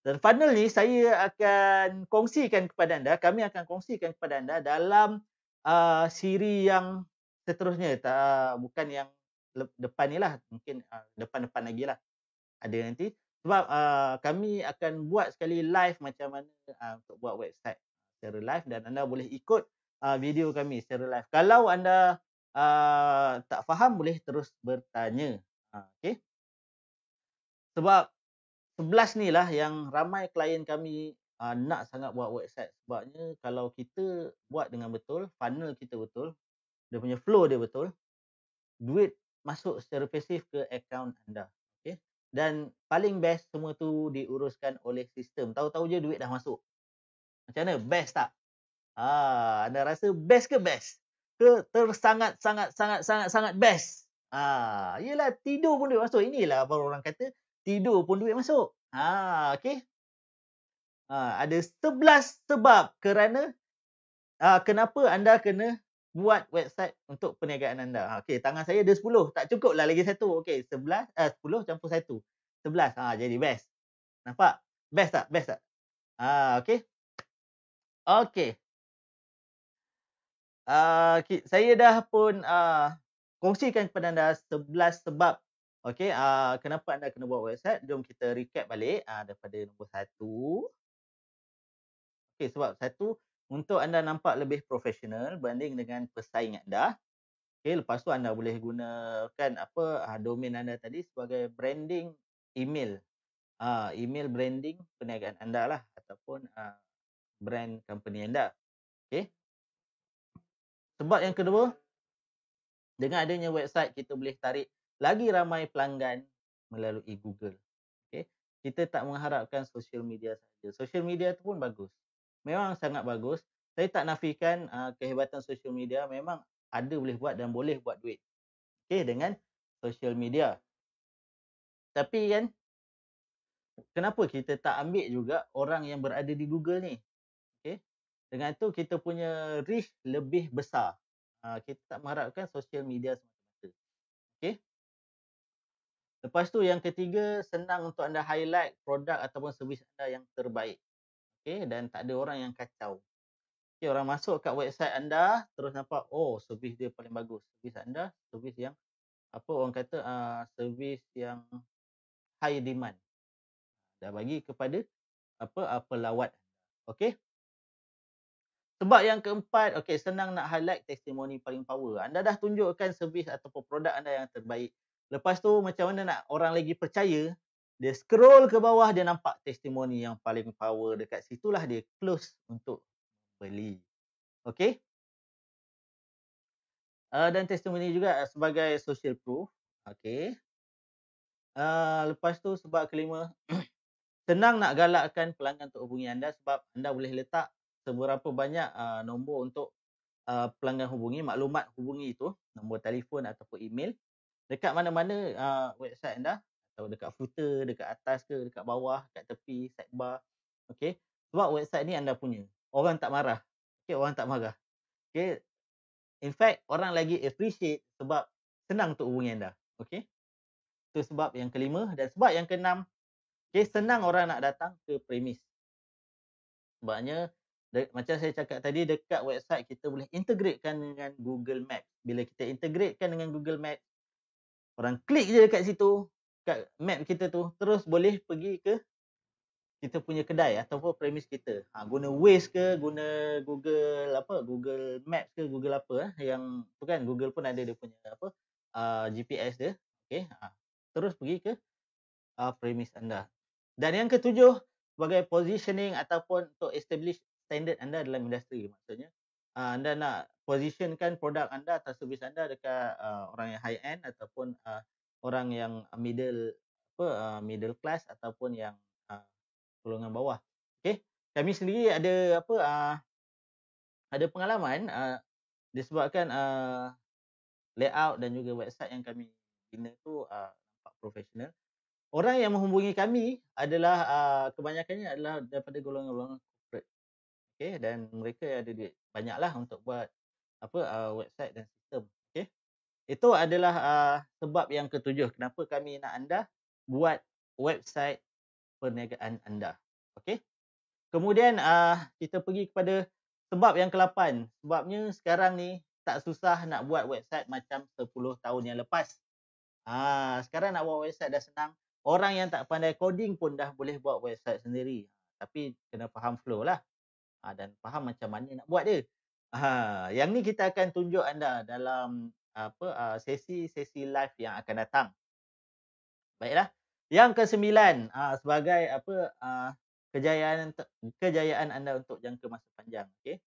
Dan funnel ni saya akan kongsikan kepada anda, kami akan kongsikan kepada anda dalam uh, siri yang seterusnya. Tak, bukan yang depan ni lah, mungkin uh, depan-depan lagi lah ada nanti. Sebab uh, kami akan buat sekali live macam mana uh, untuk buat website secara live dan anda boleh ikut uh, video kami secara live. Kalau anda Ah, tak faham boleh terus bertanya. Ah, okey. Sebab 11 ni lah yang ramai klien kami uh, nak sangat buat website sebabnya kalau kita buat dengan betul, funnel kita betul, dia punya flow dia betul, duit masuk secara pasif ke account anda. Okey. Dan paling best semua tu diuruskan oleh sistem. Tahu-tahu je duit dah masuk. Macam mana? Best tak? Ah, anda rasa best ke best? tersangat-sangat-sangat-sangat-sangat best. Ha, yelah tidur pun duit masuk. Inilah baru orang kata tidur pun duit masuk. Ha, ah, okay. Ha, ah, ada 11 sebab kerana ha, kenapa anda kena buat website untuk perniagaan anda. Ha, okay, tangan saya ada 10. Tak cukup lah lagi satu. Okay, 11, eh, 10 campur satu. 11. Ha, jadi best. Nampak? Best tak? Best tak? Ha, okay. Okay uh, saya dah pun uh, kongsikan kepada anda 11 sebab okay, uh, kenapa anda kena buat website. Jom kita recap balik uh, daripada nombor 1. Okay, sebab satu, untuk anda nampak lebih profesional berbanding dengan pesaing anda. Okay, lepas tu anda boleh gunakan apa uh, domain anda tadi sebagai branding email. Uh, email branding perniagaan anda lah ataupun uh, brand company anda. Okay. Sebab yang kedua, dengan adanya website kita boleh tarik lagi ramai pelanggan melalui Google. Okay. Kita tak mengharapkan social media saja. Social media tu pun bagus. Memang sangat bagus. Saya tak nafikan uh, kehebatan social media memang ada boleh buat dan boleh buat duit. Okay, dengan social media. Tapi kan, kenapa kita tak ambil juga orang yang berada di Google ni? Dengan tu kita punya reach lebih besar. Ha, kita tak mengharapkan social media semata-mata. Okey. Lepas tu yang ketiga senang untuk anda highlight produk ataupun servis anda yang terbaik. Okey dan tak ada orang yang kacau. Okey orang masuk kat website anda terus nampak oh servis dia paling bagus. Servis anda servis yang apa orang kata uh, servis yang high demand. Dah bagi kepada apa apa ah, lawat anda. Okey. Sebab yang keempat, okay, senang nak highlight testimoni paling power. Anda dah tunjukkan servis ataupun produk anda yang terbaik. Lepas tu, macam mana nak orang lagi percaya, dia scroll ke bawah, dia nampak testimoni yang paling power. Dekat situlah dia close untuk beli. Okay? Uh, dan testimoni juga ah, sebagai social proof. Okay. Uh, lepas tu sebab kelima, senang nak galakkan pelanggan untuk hubungi anda sebab anda boleh letak seberapa banyak uh, nombor untuk uh, pelanggan hubungi, maklumat hubungi itu, nombor telefon ataupun email dekat mana-mana uh, website anda atau dekat footer, dekat atas ke, dekat bawah, dekat tepi, sidebar. okay Sebab website ni anda punya. Orang tak marah. okay orang tak marah. okay In fact, orang lagi appreciate sebab senang untuk hubungi anda. okay Itu sebab yang kelima dan sebab yang keenam, okay senang orang nak datang ke premis. Sebabnya De, macam saya cakap tadi dekat website kita boleh integratekan dengan Google Map. Bila kita integratekan dengan Google Map, orang klik je dekat situ, dekat map kita tu terus boleh pergi ke kita punya kedai ataupun premise kita. Ha, guna Waze ke, guna Google apa, Google Map ke, Google apa eh, yang tu kan Google pun ada dia punya apa uh, GPS dia. Okay, ha, terus pergi ke uh, premise anda. Dan yang ketujuh, sebagai positioning ataupun untuk establish standard anda dalam industri maksudnya uh, anda nak positionkan produk anda atau servis anda dekat uh, orang yang high end ataupun uh, orang yang middle apa uh, middle class ataupun yang uh, golongan bawah okey kami sendiri ada apa uh, ada pengalaman uh, disebabkan uh, layout dan juga website yang kami bina tu uh, nampak profesional Orang yang menghubungi kami adalah uh, kebanyakannya adalah daripada golongan-golongan okay dan mereka ada duit banyaklah untuk buat apa uh, website dan sistem okay itu adalah uh, sebab yang ketujuh kenapa kami nak anda buat website perniagaan anda okay kemudian uh, kita pergi kepada sebab yang kelapan sebabnya sekarang ni tak susah nak buat website macam 10 tahun yang lepas ah uh, sekarang nak buat website dah senang orang yang tak pandai coding pun dah boleh buat website sendiri tapi kena faham flow lah ha, dan faham macam mana nak buat dia. Ha, yang ni kita akan tunjuk anda dalam apa ha, sesi-sesi live yang akan datang. Baiklah. Yang ke sembilan ha, sebagai apa ha, kejayaan kejayaan anda untuk jangka masa panjang, Okay.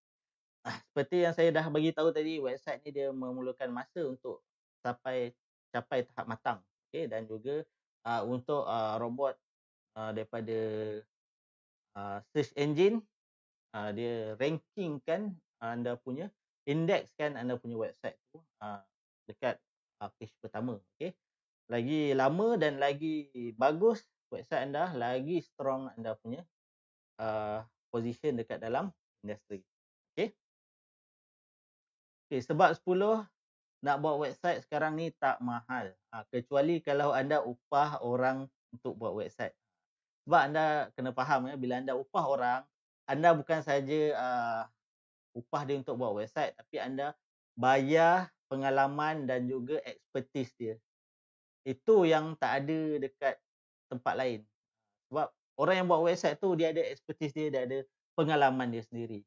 Ha, seperti yang saya dah bagi tahu tadi, website ni dia memerlukan masa untuk sampai capai tahap matang, Okay. dan juga ha, untuk ha, robot Uh, daripada uh, search engine uh, dia ranking kan uh, anda punya index kan anda punya website tu uh, dekat uh, page pertama okey lagi lama dan lagi bagus website anda lagi strong anda punya uh, position dekat dalam industri okey okey sebab 10 nak buat website sekarang ni tak mahal uh, kecuali kalau anda upah orang untuk buat website sebab anda kena faham ya bila anda upah orang anda bukan saja uh, upah dia untuk buat website tapi anda bayar pengalaman dan juga expertise dia. Itu yang tak ada dekat tempat lain. Sebab orang yang buat website tu dia ada expertise dia, dia ada pengalaman dia sendiri.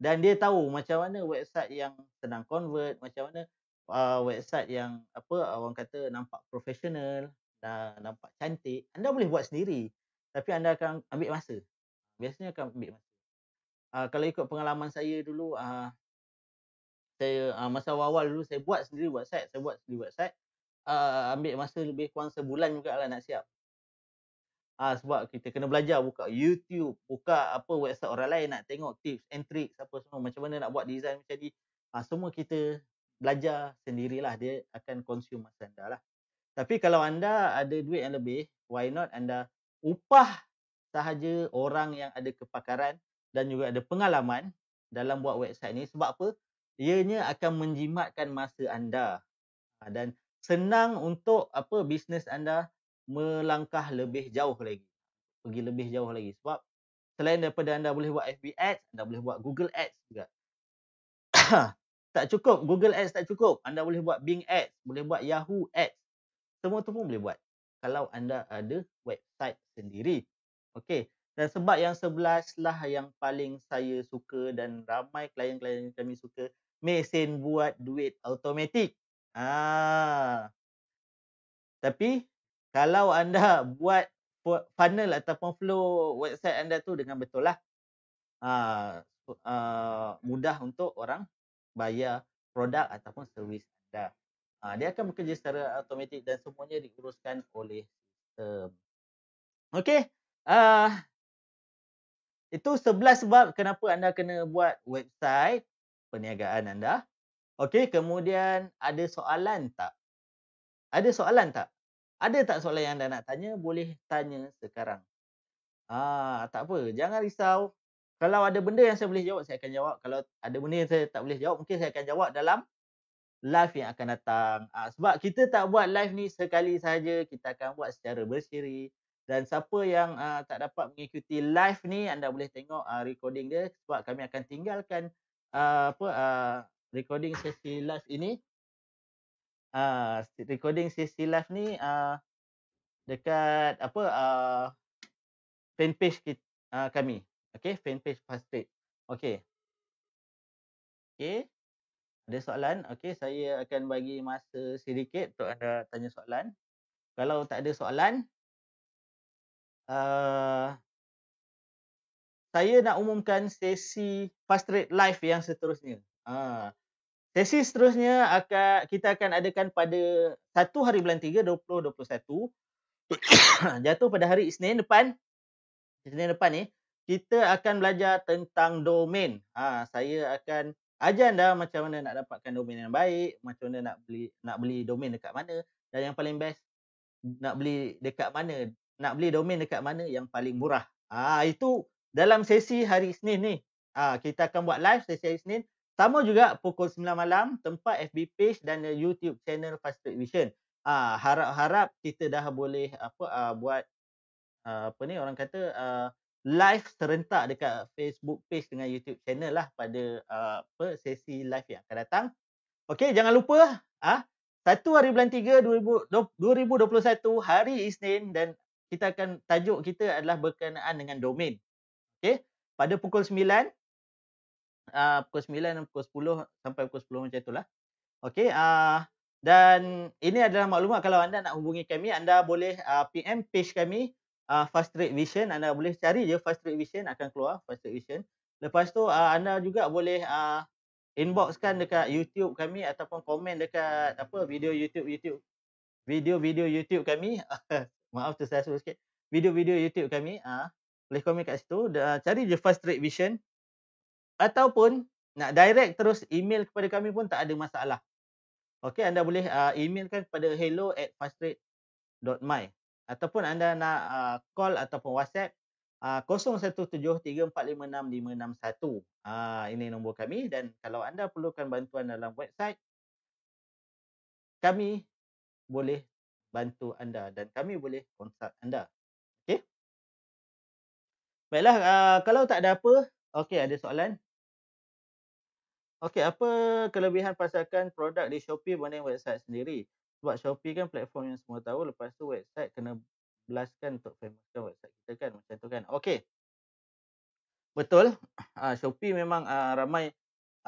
Dan dia tahu macam mana website yang senang convert, macam mana uh, website yang apa ah, orang kata nampak profesional dan nampak cantik. Anda boleh buat sendiri tapi anda akan ambil masa biasanya akan ambil masa. Uh, kalau ikut pengalaman saya dulu, uh, saya uh, masa awal-awal dulu saya buat sendiri website, saya buat sendiri website, uh, ambil masa lebih kurang sebulan juga lah nak siap. Ah uh, sebab kita kena belajar buka YouTube, buka apa website orang lain nak tengok tips and tricks apa semua macam mana nak buat design macam ni. Ah uh, semua kita belajar sendirilah dia akan consume masa anda lah. Tapi kalau anda ada duit yang lebih, why not anda upah sahaja orang yang ada kepakaran dan juga ada pengalaman dalam buat website ni sebab apa? Ianya akan menjimatkan masa anda ha, dan senang untuk apa bisnes anda melangkah lebih jauh lagi. Pergi lebih jauh lagi sebab selain daripada anda boleh buat FB Ads, anda boleh buat Google Ads juga. tak cukup, Google Ads tak cukup. Anda boleh buat Bing Ads, boleh buat Yahoo Ads. Semua tu pun boleh buat kalau anda ada website sendiri. Okey. Dan sebab yang sebelas lah yang paling saya suka dan ramai klien-klien kami suka. Mesin buat duit automatik. Ah. Tapi kalau anda buat funnel ataupun flow website anda tu dengan betul lah. Ah, uh, mudah untuk orang bayar produk ataupun servis anda. Ah, dia akan bekerja secara automatik dan semuanya diuruskan oleh sistem. Okey. Uh, itu 11 sebab kenapa anda kena buat website perniagaan anda. Okey, kemudian ada soalan tak? Ada soalan tak? Ada tak soalan yang anda nak tanya? Boleh tanya sekarang. Ah, tak apa, jangan risau. Kalau ada benda yang saya boleh jawab, saya akan jawab. Kalau ada benda yang saya tak boleh jawab, mungkin saya akan jawab dalam live yang akan datang. Ah, sebab kita tak buat live ni sekali saja, kita akan buat secara bersiri. Dan siapa yang uh, tak dapat mengikuti live ni, anda boleh tengok uh, recording dia sebab kami akan tinggalkan uh, apa uh, recording sesi live ini. Uh, recording sesi live ni uh, dekat apa uh, fanpage kita, uh, kami. Okay, fanpage fast Okay. Okay. Ada soalan? Okay, saya akan bagi masa sedikit untuk anda tanya soalan. Kalau tak ada soalan, Eh, saya nak umumkan sesi fast rate live yang seterusnya. Uh, sesi seterusnya akan kita akan adakan pada satu hari bulan tiga, 3 2021. Jatuh pada hari Isnin depan. Isnin depan ni kita akan belajar tentang domain. Ha, saya akan ajar anda macam mana nak dapatkan domain yang baik, macam mana nak beli nak beli domain dekat mana dan yang paling best nak beli dekat mana nak beli domain dekat mana yang paling murah. Ah itu dalam sesi hari Isnin ni. Ah kita akan buat live sesi hari Isnin. Sama juga pukul 9 malam tempat FB page dan eh, YouTube channel Fast Vision. Ah harap-harap kita dah boleh apa ah, buat ah, apa ni orang kata ah, live serentak dekat Facebook page dengan YouTube channel lah pada ah, apa sesi live yang akan datang. Okey jangan lupa ah satu hari bulan 3 2021 hari Isnin dan kita akan tajuk kita adalah berkenaan dengan domain. Okey. Pada pukul 9 uh, ah, pukul 9 dan pukul 10 sampai pukul 10 macam itulah. Okey, uh, dan ini adalah maklumat kalau anda nak hubungi kami, anda boleh uh, ah, PM page kami uh, Fast Rate Vision. Anda boleh cari je Fast Rate Vision akan keluar Fast Rate Vision. Lepas tu uh, anda juga boleh uh, inboxkan dekat YouTube kami ataupun komen dekat apa video YouTube YouTube video-video YouTube kami maaf tu saya sebut sikit video-video YouTube kami ah uh, boleh komen kat situ uh, cari je Fast Trade vision ataupun nak direct terus email kepada kami pun tak ada masalah. Okay, anda boleh uh, emailkan kepada hello at fastrate.my ataupun anda nak uh, call ataupun WhatsApp uh, 0173456561. uh, ini nombor kami dan kalau anda perlukan bantuan dalam website kami boleh bantu anda dan kami boleh konsult anda. Okey. Baiklah, uh, kalau tak ada apa, okey ada soalan? Okey, apa kelebihan pasarkan produk di Shopee berbanding website sendiri? Sebab Shopee kan platform yang semua tahu, lepas tu website kena belaskan untuk famouskan website kita kan macam tu kan. Okey. Betul. Uh, Shopee memang uh, ramai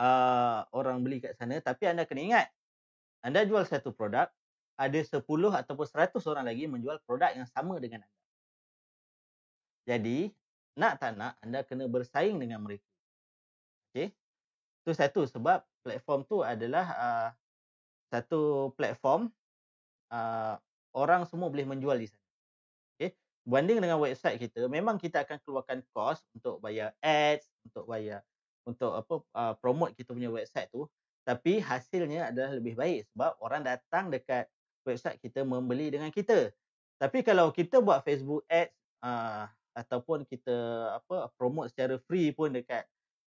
uh, orang beli kat sana tapi anda kena ingat anda jual satu produk ada 10 ataupun 100 orang lagi menjual produk yang sama dengan anda. Jadi, nak tak nak anda kena bersaing dengan mereka. Okey. Itu satu sebab platform tu adalah uh, satu platform uh, orang semua boleh menjual di sana. Okey. Banding dengan website kita, memang kita akan keluarkan kos untuk bayar ads, untuk bayar untuk apa uh, promote kita punya website tu, tapi hasilnya adalah lebih baik sebab orang datang dekat website kita membeli dengan kita. Tapi kalau kita buat Facebook ads uh, ataupun kita apa promote secara free pun dekat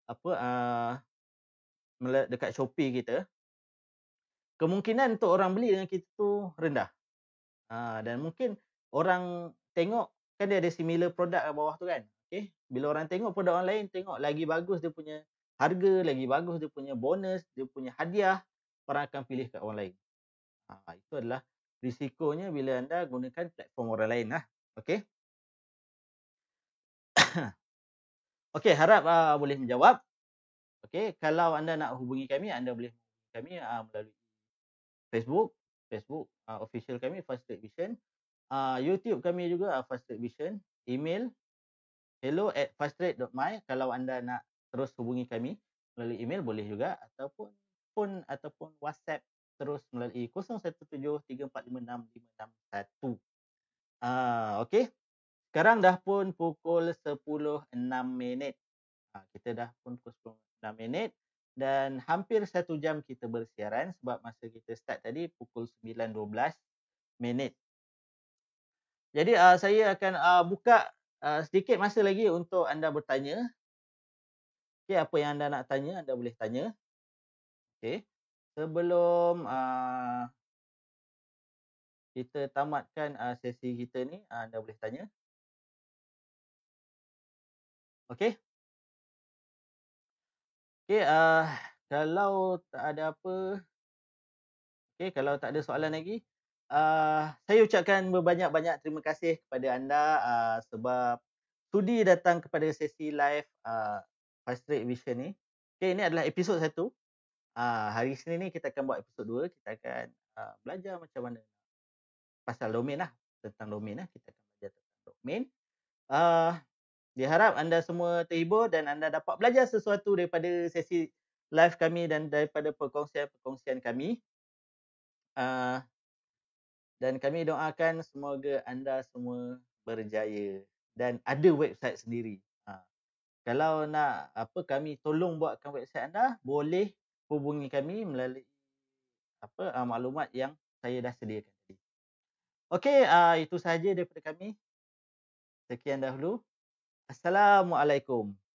apa uh, dekat Shopee kita, kemungkinan untuk orang beli dengan kita tu rendah. Uh, dan mungkin orang tengok kan dia ada similar produk kat bawah tu kan. Okay. Bila orang tengok produk orang lain, tengok lagi bagus dia punya harga, lagi bagus dia punya bonus, dia punya hadiah, orang akan pilih kat orang lain. Ha, itu adalah risikonya bila anda gunakan platform orang lain. Ha. Ah. Okay. Okay, harap uh, boleh menjawab. Okay. kalau anda nak hubungi kami, anda boleh hubungi kami uh, melalui Facebook. Facebook uh, official kami, Fast Trade Vision. Uh, YouTube kami juga, uh, First Aid Vision. Email, hello at firstrate.my. Kalau anda nak terus hubungi kami melalui email, boleh juga. Ataupun phone, ataupun WhatsApp terus melalui 017 3456 Ah uh, okey. Sekarang dah pun pukul 10.06 uh, ah, kita dah pun pukul 10.06 minit dan hampir satu jam kita bersiaran sebab masa kita start tadi pukul 9.12 minit. Jadi uh, saya akan uh, buka uh, sedikit masa lagi untuk anda bertanya. Okey apa yang anda nak tanya anda boleh tanya. Okey sebelum uh, kita tamatkan uh, sesi kita ni, uh, anda boleh tanya. Okey. Okey, kalau tak ada apa, okey, kalau tak ada soalan lagi, uh, saya ucapkan berbanyak-banyak terima kasih kepada anda uh, sebab sudi datang kepada sesi live uh, Fast Track Vision ni. Okey, ini adalah episod satu. Ah, hari Senin ni kita akan buat episod 2 kita akan uh, belajar macam mana pasal domain lah tentang domain lah kita akan belajar tentang domain uh, diharap anda semua terhibur dan anda dapat belajar sesuatu daripada sesi live kami dan daripada perkongsian-perkongsian kami uh, dan kami doakan semoga anda semua berjaya dan ada website sendiri kalau nak apa kami tolong buatkan website anda boleh hubungi kami melalui apa uh, maklumat yang saya dah sediakan tadi. Okey, uh, itu sahaja daripada kami. Sekian dahulu. Assalamualaikum.